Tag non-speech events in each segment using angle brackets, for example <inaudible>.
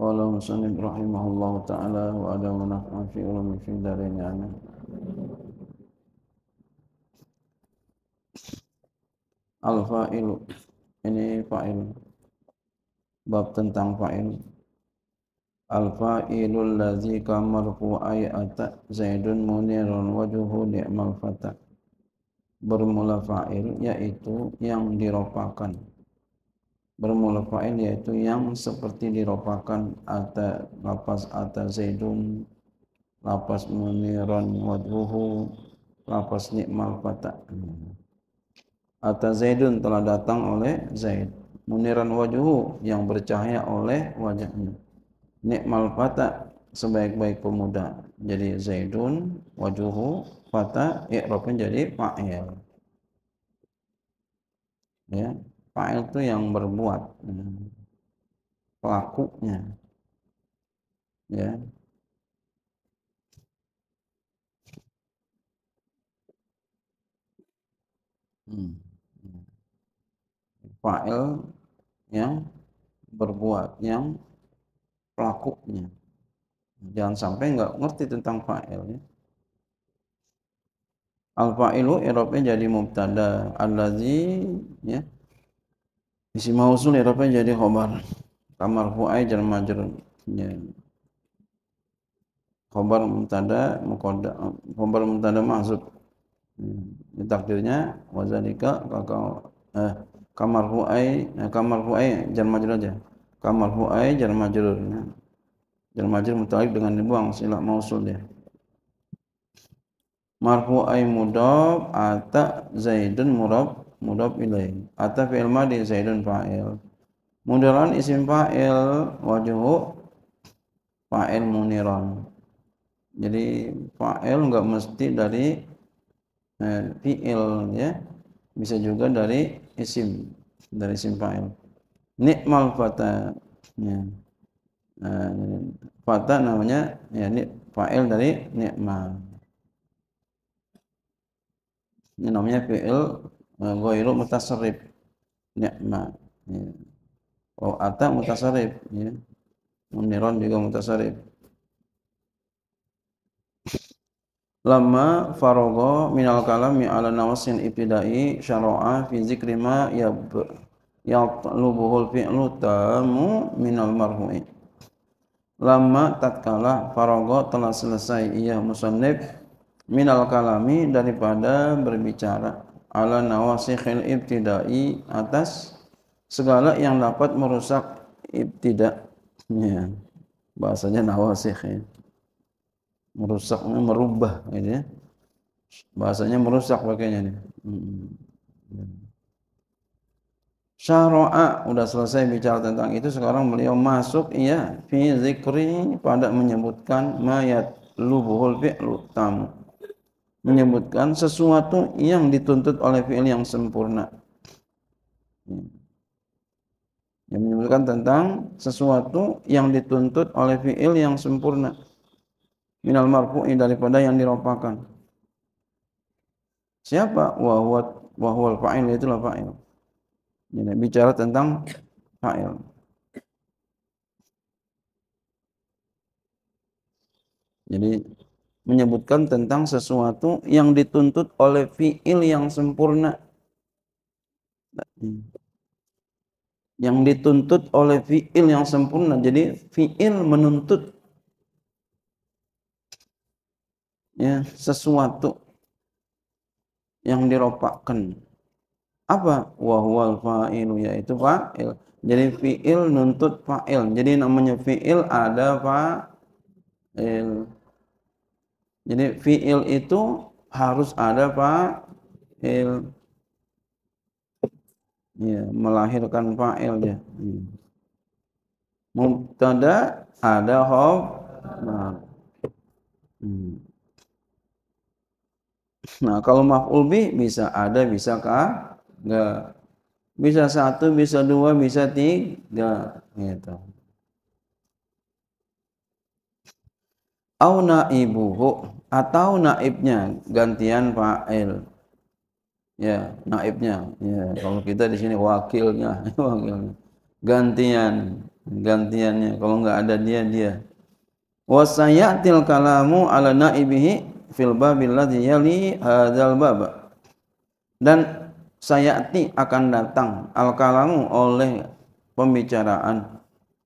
قال المصنف رحمه الله تعالى وأدى ونفع في علوم في دارين آمين Al-Fa'il ini fa'il bab tentang fa'il Al-fa'ilul ladzi kamarfu'ai ata Zaidun munirun wajuhu ni'mal fata Bermula fa'il yaitu yang diropakan bermula yaitu yang seperti diropakan ada lapas ada zaidun lapas muniron wadhuhu lapas nikmal fata Atas zaidun telah datang oleh zaid muniran wajhu yang bercahaya oleh wajahnya nikmal fata sebaik-baik pemuda jadi zaidun wajhuhu fata i'rabnya jadi fa'il ya fa'il itu yang berbuat pelakunya ya hmm. fa'il yang berbuat yang pelakunya jangan sampai nggak ngerti tentang fa'il ya. al fa'ilu jadi mubtada allazi ya Isi mausul ya, Eropa jadi khobar. Kamar fu'ai jalan majrur. Ya. Khobar mubtada mukoda, khobar mutada maksud. Ya. Takdirnya wazalika kakao eh, kamar fu'ai eh, kamar fu'ai jalan majrur aja. Kamar fu'ai jalan majrur. Ya. Jalan majrur mutalik dengan dibuang sila mausul dia. Marfu'ai mudab, atak zaidun murab Mudah ilaih atau fi'il madi zaidun fa'il mudaran isim fa'il wajhu fa'il muniran jadi fa'il enggak mesti dari eh, fi'il ya bisa juga dari isim dari isim fa'il nikmal fata ya. Nah, fata namanya ya nik fa'il dari nikmal ini namanya fi'il ghairu mutasarrif ni'ma ya. oh ata mutasarrif ya muniron juga mutasarrif lama farogo minal kalami ala nawasin ibtidai syara'a fi zikri ma yab yatlubuhul fi'lu tamu minal marhu'i lama tatkala farogo telah selesai ia musannif minal kalami daripada berbicara ala nawasikhil ibtidai atas segala yang dapat merusak ibtidak ya. bahasanya nawasikh ya. merusak merubah gitu ya. bahasanya merusak pakainya nih hmm. syara'a udah selesai bicara tentang itu sekarang beliau masuk ya fi zikri pada menyebutkan mayat lubuhul fi'lu tamu menyebutkan sesuatu yang dituntut oleh fi'il yang sempurna. Hmm. Yang menyebutkan tentang sesuatu yang dituntut oleh fi'il yang sempurna. Minal marfu'i daripada yang diropakan. Siapa? Wahuat wahwal fa'il itu lah fa'il. ini bicara tentang fa'il. Jadi menyebutkan tentang sesuatu yang dituntut oleh fiil yang sempurna hmm. yang dituntut oleh fiil yang sempurna jadi fiil menuntut ya sesuatu yang diropakkan apa wahwal fa'ilu yaitu fa'il jadi fiil nuntut fa'il jadi namanya fiil ada fa'il jadi fiil itu harus ada iya, fa'il. Ya, melahirkan fa'ilnya. ya. Mubtada ada khobar. Nah. nah, kalau maf'ul bih bisa ada, bisa kah? Enggak. Bisa satu, bisa dua, bisa tiga. Gitu. au naibuhu atau naibnya gantian fa'il ya naibnya ya kalau kita di sini wakilnya <laughs> wakilnya gantian gantiannya kalau nggak ada dia dia wasayatil kalamu ala naibihi fil babil ladzi yali hadzal bab dan sayati akan datang al kalamu oleh pembicaraan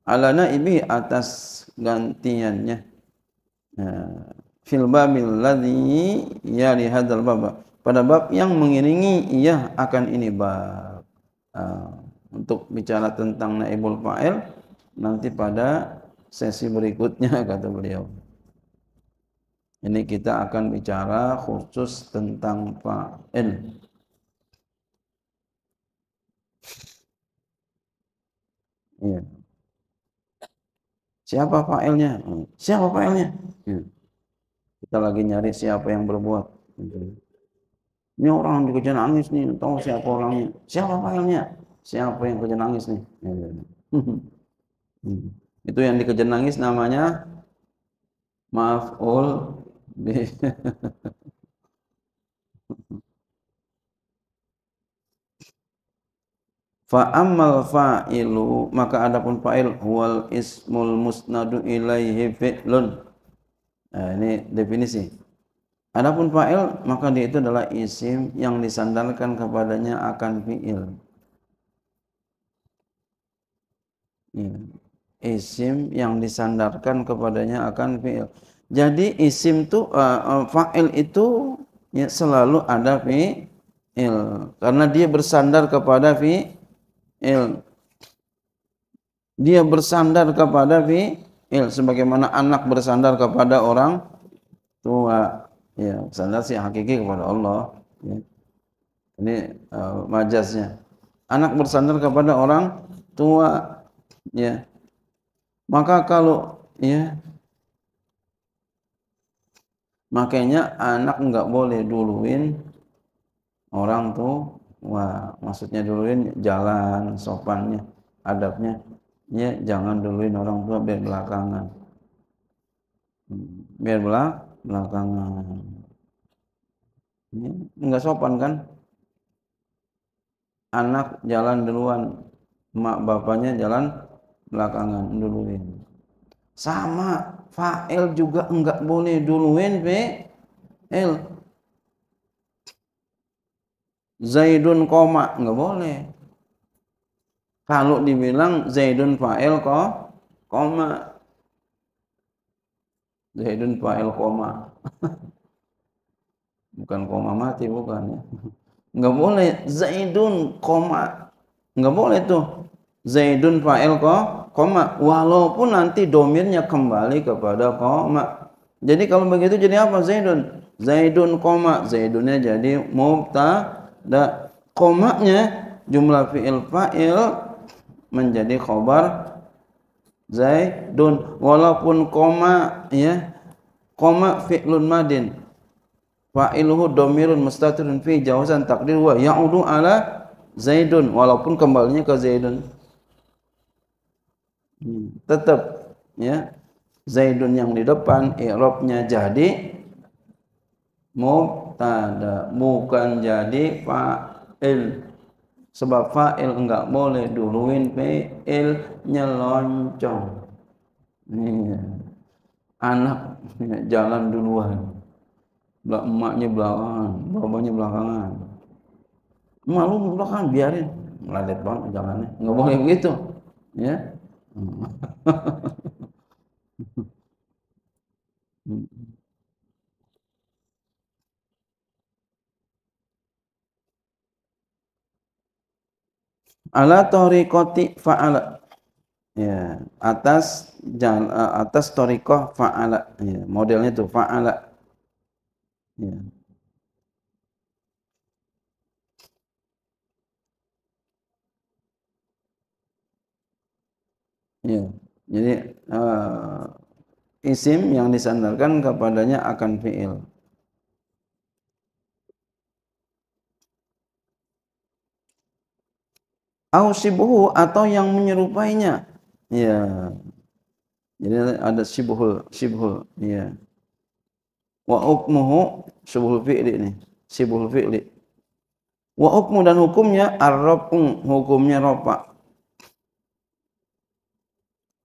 ala naibi atas gantiannya fil babil ladzi ya li hadzal bab. pada bab yang mengiringi ia akan ini bab ah, untuk bicara tentang naibul fa'il nanti pada sesi berikutnya <laughs> kata beliau ini kita akan bicara khusus tentang fa'il iya yeah. Siapa failnya? Hmm. Siapa failnya? Hmm. Kita lagi nyari siapa yang berbuat. Hmm. Ini orang yang kerja nangis nih, tahu siapa orangnya? Siapa failnya? Siapa yang kerja nangis nih? <laughs> Itu yang dikejar nangis namanya maaf all. <laughs> Fa ammal fa'ilu maka adapun fa'il huwal ismul musnadu ilaihi fi'lun. Nah, ini definisi. Adapun fa'il maka dia itu adalah isim yang disandarkan kepadanya akan fi'il. Iya. Isim yang disandarkan kepadanya akan fi'il. Jadi isim tuh eh, uh, eh, fa'il itu ya, selalu ada fi'il karena dia bersandar kepada fi'il fi'il. Dia bersandar kepada fi'il sebagaimana anak bersandar kepada orang tua. Ya, bersandar sih hakiki kepada Allah. Ya. Ini uh, majasnya. Anak bersandar kepada orang tua. Ya. Maka kalau ya makanya anak nggak boleh duluin orang tuh wah maksudnya duluin jalan sopannya adabnya ya jangan duluin orang tua biar belakangan hmm, biar belak belakangan ini ya, nggak sopan kan anak jalan duluan mak bapaknya jalan belakangan duluin sama fa'il juga enggak boleh duluin Pak. Zaidun koma nggak boleh. Kalau dibilang Zaidun fa'il koma. Zaidun fa'il koma. <laughs> bukan koma mati bukan ya. Nggak boleh Zaidun koma. Nggak boleh tuh. Zaidun fa'il kok koma walaupun nanti domirnya kembali kepada koma. Jadi kalau begitu jadi apa Zaidun? Zaidun koma, Zaidunnya jadi mubta da komanya jumlah fi'il fa'il menjadi khobar zaidun walaupun koma ya koma fi'lun madin fa'iluhu domirun mustatirun fi jawazan takdir wa ya'udu ala zaidun walaupun kembalinya ke zaidun hmm. tetap ya zaidun yang di depan i'rabnya jadi mau ada, bukan jadi fa'il sebab fa'il enggak boleh duluin fi'il nyeloncong nih iya. anak ya, jalan duluan Belak emaknya belakangan bapaknya belakangan malu belakangan biarin meladet banget jalannya nggak boleh begitu ya <laughs> hmm. ala tariqati fa'ala ya atas jalan, atas tariqah fa'ala ya modelnya itu fa'ala ya Ya, jadi uh, isim yang disandarkan kepadanya akan fiil. ausibuhu atau yang menyerupainya ya jadi ada sibuhul sibuhul ya wa ukmuhu sibuhul fi'li ini sibuhul fi'li wa ukmu dan hukumnya arrabun hukumnya ropa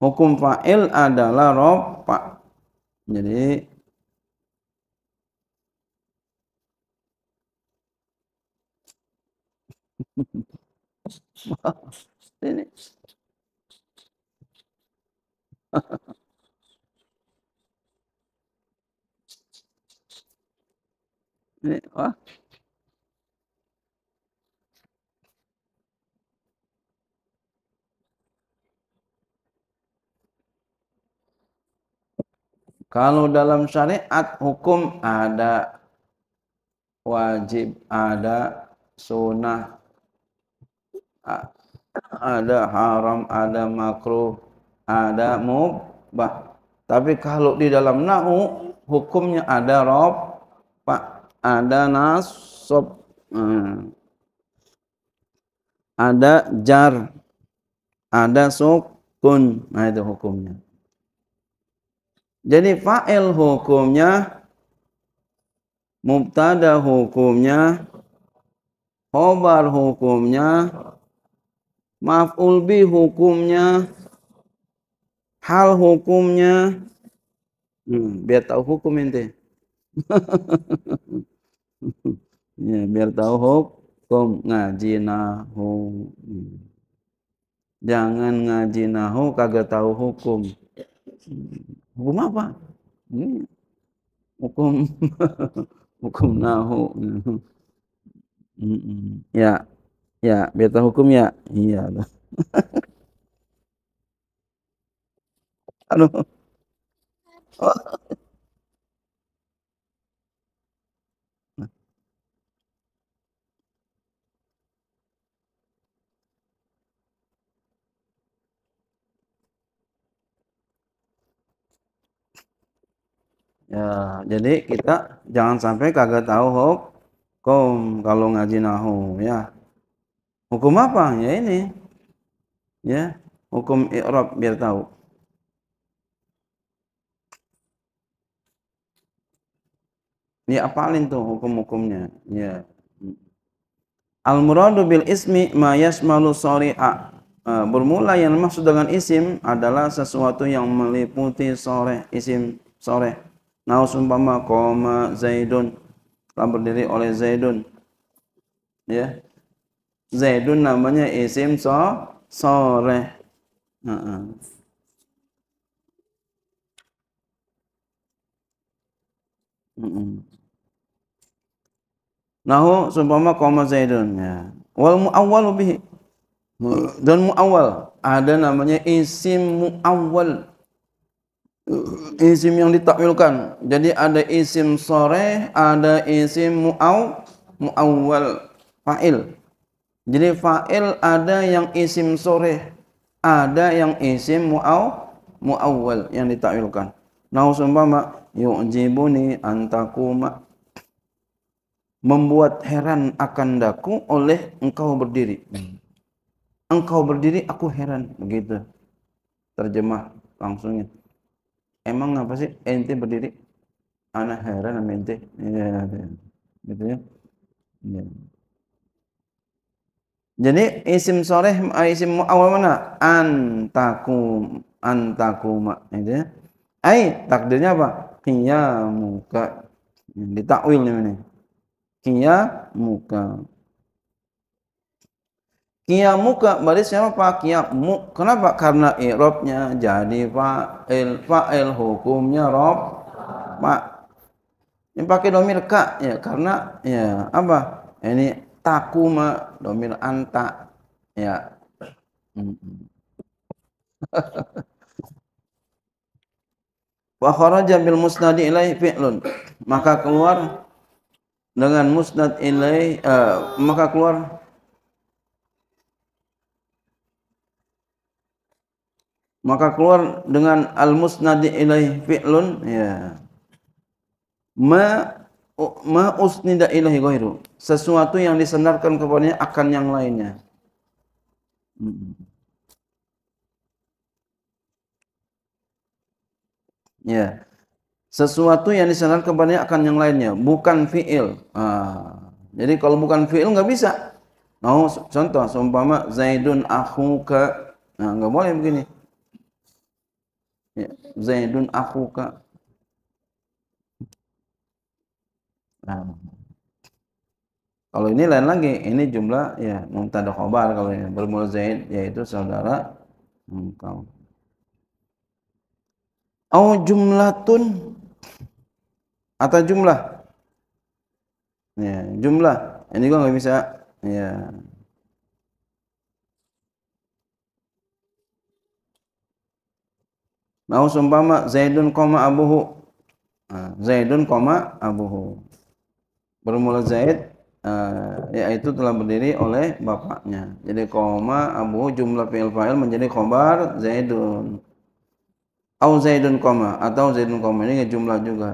hukum fa'il adalah ropa jadi <laughs> ini ini wah Kalau dalam syariat hukum ada wajib, ada sunnah, ada haram, ada makruh, ada mubah. Tapi kalau di dalam nahu hukumnya ada rob, pak, ada nasab, hmm. ada jar, ada sukun. Nah itu hukumnya. Jadi fa'il hukumnya mubtada hukumnya khobar hukumnya Maaf Ulbi hukumnya hal hukumnya hmm, biar tahu hukum ente <laughs> ya biar tahu hukum ngaji nahu jangan ngaji nahu kagak tahu hukum hukum apa hmm. hukum <laughs> hukum nahu hmm. hmm. ya Ya, biar tahu hukum ya. Iya. Aduh. <laughs> <laughs> Ya, jadi kita jangan sampai kagak tahu hukum kalau ngaji nahu ya. Hukum apa? Ya ini. Ya, hukum i'rab biar tahu. Ya apalin tuh hukum-hukumnya. Ya. Al muradu bil ismi ma yasmalu sari'a. E, bermula yang maksud dengan isim adalah sesuatu yang meliputi sore isim sore. Nah, sumpama koma Zaidun telah berdiri oleh Zaidun. Ya, Zaidun namanya isim so sore. Uh -uh. Nahu supama koma Zaidun ya. Wal awal bihi. Dan muawwal ada namanya isim muawwal. Isim yang ditakwilkan. Jadi ada isim sore, ada isim muaw muawwal fa'il. Jadi fa'il ada yang isim sore, ada yang isim mu'aw, mu'awwal yang ditakwilkan. Nah, sumpama yu'jibuni antakuma membuat heran akan daku oleh engkau berdiri. Engkau berdiri aku heran begitu. Terjemah langsungnya. Emang apa sih ente berdiri? Anak heran sama ente. Ya, ya, ya. Gitu ya. ya. Jadi isim soreh eh, isim awal mana? Antakum antakuma itu ya. Ai takdirnya apa? Qiyamuka. Ditakwil ini. Kia muka barisnya apa? muk Kenapa? Karena irobnya jadi fa'il fa'il hukumnya rob pak. Yang pakai domir ka ya karena ya apa? Ini takuma domir anta ya <laughs> wa kharaja bil musnad ilai fi'lun maka keluar dengan musnad ilai uh, eh, maka keluar maka keluar dengan al musnad ilai fi'lun ya ma Oh, ma usnida ilahi ghairu sesuatu yang disandarkan kepadanya akan yang lainnya mm-hmm. ya sesuatu yang disandarkan kepadanya akan yang lainnya bukan fiil ah. jadi kalau bukan fiil nggak bisa mau no, contoh seumpama zaidun akhuka nah nggak boleh begini ya. zaidun akhuka Nah. Kalau ini lain lagi, ini jumlah ya mubtada khobar kalau ini bermula zaid yaitu saudara engkau. Au jumlatun atau jumlah. Ya, jumlah. Ini gua nggak bisa ya. Nah, sumpama Zaidun koma abuhu. Ah, Zaidun koma abuhu bermula Zaid uh, yaitu telah berdiri oleh bapaknya. Jadi koma Abu jumlah fi'il fa'il menjadi khobar Zaidun. Au Zaidun koma atau Zaidun koma ini jumlah juga.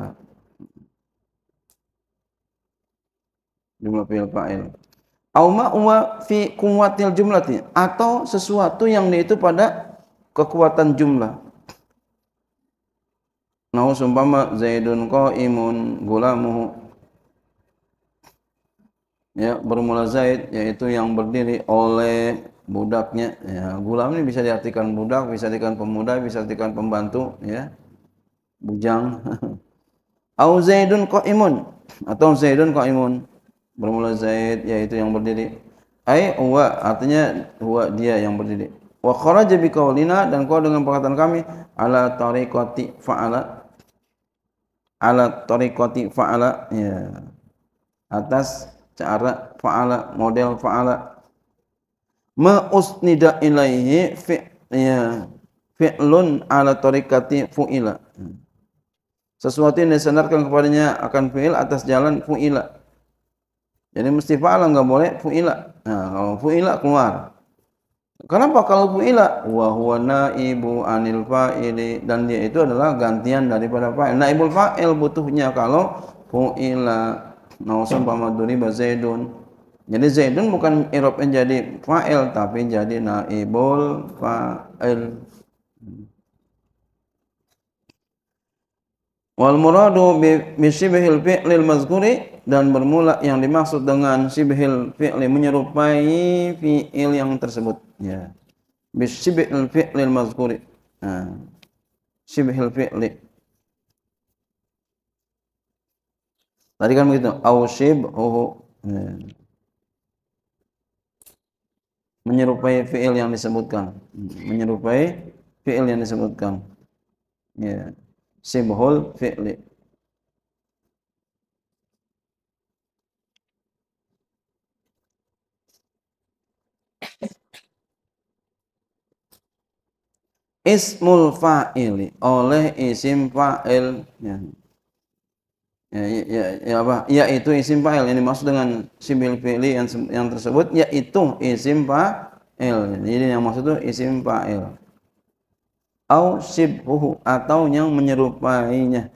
Jumlah fi'il fa'il. Au ma'wa fi kumwatil jumlati atau sesuatu yang itu pada kekuatan jumlah. Nah, sumpama Zaidun imun gulamuhu ya bermula zaid yaitu yang berdiri oleh budaknya ya gulam ini bisa diartikan budak bisa diartikan pemuda bisa diartikan pembantu ya bujang <laughs> au zaidun qaimun atau zaidun qaimun bermula zaid yaitu yang berdiri ai wa artinya huwa dia yang berdiri wa kharaja bi dan kau dengan perkataan kami ala tariqati fa'ala ala tariqati fa'ala ya atas cara fa'ala model fa'ala ma usnida ilaihi fi ya fi'lun ala tariqati fu'ila sesuatu yang disandarkan kepadanya akan fi'il atas jalan fu'ila jadi mesti fa'ala enggak boleh fu'ila nah kalau fu'ila keluar kenapa kalau fu'ila wa huwa naibu anil fa'ili dan dia itu adalah gantian daripada fa'il naibul fa'il butuhnya kalau fu'ila Nah, umpama duriba Zaidun. Jadi Zaidun bukan yang jadi fa'il tapi jadi naibul fa'il. Wal muradu bi syibhil fi'lil mazkuri dan bermula yang dimaksud dengan syibhil fi'li menyerupai fi'il yang tersebut ya. Bi syibhil fi'lil mazkuri. Nah. Syibhil fi'li Tadi kan begitu. Ausib uhu. Ya. Menyerupai fi'il yang disebutkan. Menyerupai fi'il yang disebutkan. Ya. Yeah. Sibhul fi'li. Ismul fa'ili oleh isim fa'il. Ya. Ya, ya, ya, ya apa ya itu isim fa'il ini maksud dengan simil fi'li yang yang tersebut yaitu isim fa'il jadi yang maksud itu isim fa'il au sibhu atau yang menyerupainya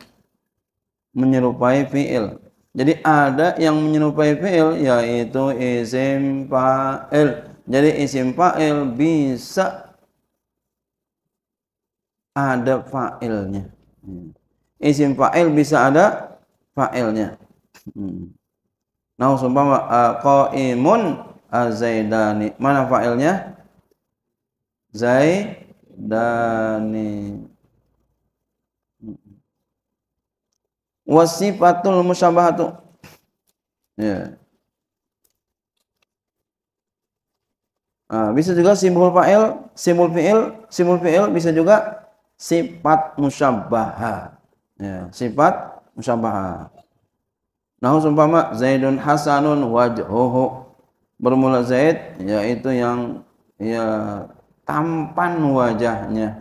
menyerupai fi'il jadi ada yang menyerupai fi'il yaitu isim fa'il jadi isim fa'il bisa ada fa'ilnya hmm. isim fa'il bisa ada fa'ilnya hmm. nah sumpah uh, qaimun azaidani eh, mana fa'ilnya zaidani hmm. wasifatul musyabahatu ya nah, bisa juga simbol fa'il simbol fi'il simbol fi'il bisa juga sifat musyabbaha. ya sifat musyabahat nah seumpama Zaidun Hasanun wajhuhu bermula Zaid yaitu yang ya tampan wajahnya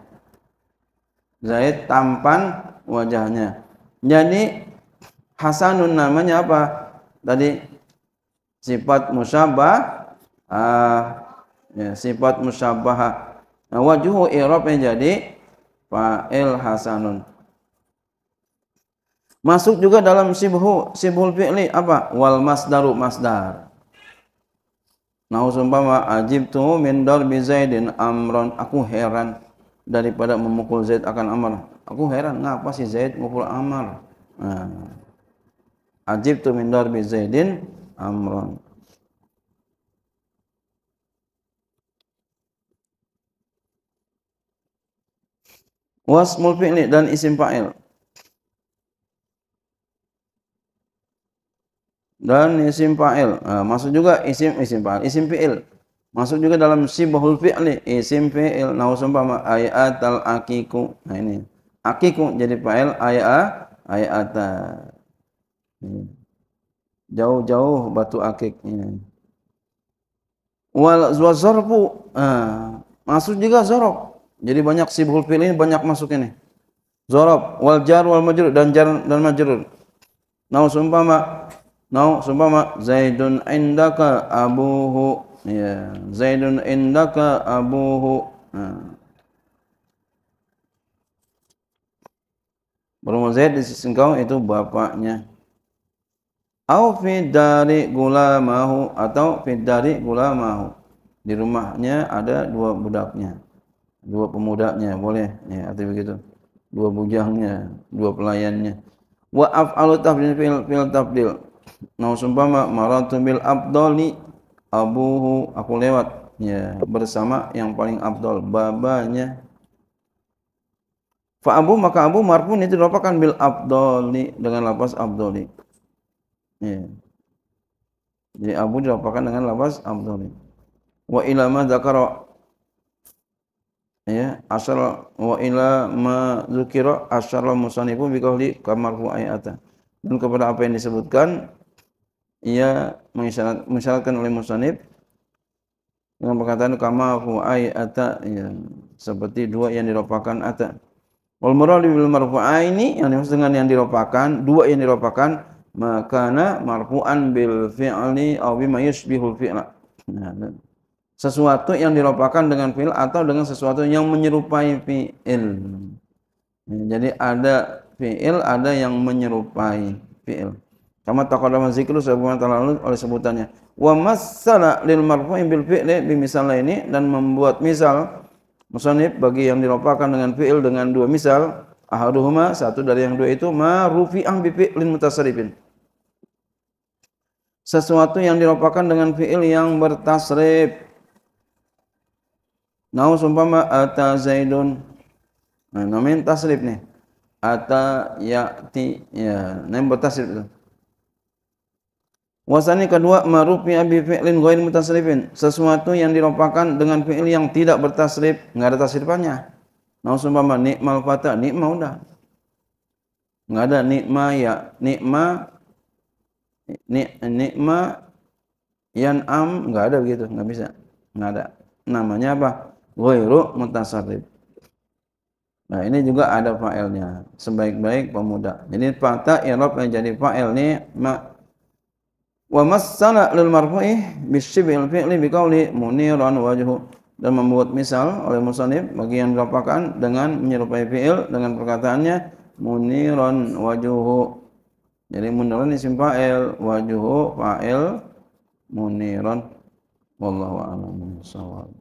Zaid tampan wajahnya jadi Hasanun namanya apa tadi sifat musyabah uh, ah, ya, sifat musyabah nah, wajuhu i'rabnya jadi fa'il hasanun Masuk juga dalam sibhu, sibhul fi'li apa? Wal masdaru masdar. Nah, umpama ajibtu min darbi Zaidin amron. Aku heran daripada memukul Zaid akan Amr. Aku heran ngapa si Zaid memukul Amr. Nah. Ajibtu min darbi Zaidin amron. Wasmul fi'li dan isim fa'il. dan isim fa'il. Nah, masuk juga isim isim fa'il, isim fi'il. Masuk juga dalam sibahul fi'li, isim fi'il. Nah, umpama ayat al akiku. Nah ini. Akiku jadi fa'il ayat ayata. Jauh-jauh batu akik ini. Wal zarfu nah, masuk juga zarab. Jadi banyak sibahul fi'il ini banyak masuk ini. Zarab wal jar wal majrur dan jar dan majrur. Nah, umpama Now seumpama Zaidun indaka abuhu. Ya, Zaidun indaka abuhu. Nah. Zaid di sisi engkau itu bapaknya. Au fi dari gulamahu atau fi dari gulamahu. Di rumahnya ada dua budaknya. Dua pemudanya boleh ya arti begitu. Dua bujangnya, dua pelayannya. Wa af'alu tafdil fil, fil tafdil Nah nausumpama maratu bil abdoli abuhu aku lewat ya bersama yang paling abdol babanya fa abu maka abu marfun itu dilaporkan bil abdoli dengan lapas abdoli ya jadi abu dilaporkan dengan lapas abdoli wa ilama zakara ya asal wa ila ma dzukira asal musanifu bi qawli kamarfu ayata dan kepada apa yang disebutkan ia mengisahkan oleh musanib dengan perkataan kama ru'ai ata ya seperti dua yang diropakan ata wal murad bil ini yang dimaksud dengan yang diropakan dua yang diropakan makana marfu'an bil fi'li aw bima yusbihul fi'la nah, sesuatu yang diropakan dengan fi'il atau dengan sesuatu yang menyerupai fi'il jadi ada fi'il ada yang menyerupai fi'il Kama taqaddama zikru sebagaimana telah lalu oleh sebutannya. Wa masala lil marfu'i bil fi'li bimisal ini dan membuat misal musannif bagi yang dilopakan dengan fi'il dengan dua misal ahaduhuma satu dari yang dua itu ma rufi'ah bi fi'lin mutasarrifin. Sesuatu yang dilopakan dengan fi'il yang bertasrif. Nau sumpama ata zaidun. Nah, namanya tasrif nih. Ata ya'ti ya, ini bertasrif itu. Wasani kedua marufi abi fi'lin ghair mutasrifin, sesuatu yang dirupakan dengan fi'il yang tidak bertasrif, enggak ada tasrifannya. Nah, umpama nikmal fata, nikma udah. Enggak ada nikma ya, nikma nik, nikma yan am enggak ada begitu, enggak bisa. Enggak ada. Namanya apa? Ghairu mutasrif. Nah, ini juga ada fa'ilnya, sebaik-baik pemuda. Jadi fata i'rab ya yang jadi fa'il ini ma Wa massala lil marfu'i bisyibhil fi'li biqauli muniran wajhu dan membuat misal oleh musannif bagian dilapakan dengan menyerupai fi'il dengan perkataannya muniran wajuhu. Jadi muniran isim fa'il, wajuhu fa'il muniran. Wallahu a'lam bissawab